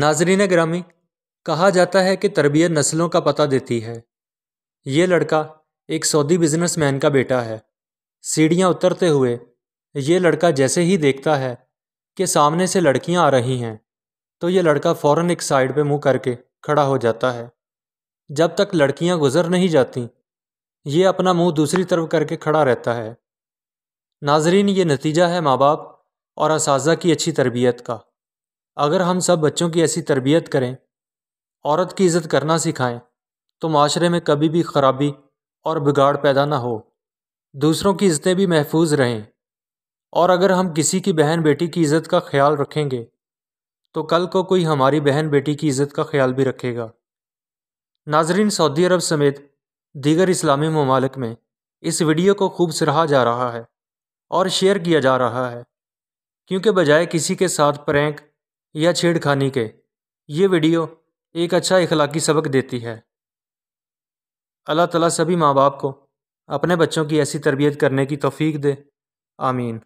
नाजरीन ग्रामी कहा जाता है कि तरबियत नस्लों का पता देती है ये लड़का एक सऊदी बिजनेसमैन का बेटा है सीढ़ियाँ उतरते हुए ये लड़का जैसे ही देखता है कि सामने से लड़कियाँ आ रही हैं तो ये लड़का फ़ौरन एक साइड पे मुंह करके खड़ा हो जाता है जब तक लड़कियाँ गुजर नहीं जाती ये अपना मुंह दूसरी तरफ करके खड़ा रहता है नाजरीन ये नतीजा है माँ बाप और इस की अच्छी तरबियत का अगर हम सब बच्चों की ऐसी तरबियत करें औरत की इज़्ज़त करना सिखाएं तो माशरे में कभी भी ख़राबी और बिगाड़ पैदा ना हो दूसरों की इज़्ज़तें भी महफूज रहें और अगर हम किसी की बहन बेटी की इज़्ज़त का ख्याल रखेंगे तो कल को कोई हमारी बहन बेटी की इज़्ज़त का ख्याल भी रखेगा नाजरीन सऊदी अरब समेत दीगर इस्लामी ममालक में इस वीडियो को खूब सराहा जा रहा है और शेयर किया जा रहा है क्योंकि बजाय किसी के साथ प्रैंक या छेड़खानी के ये वीडियो एक अच्छा इखलाकी सबक देती है अल्लाह ताला सभी माँ बाप को अपने बच्चों की ऐसी तरबियत करने की तौफीक दे आमीन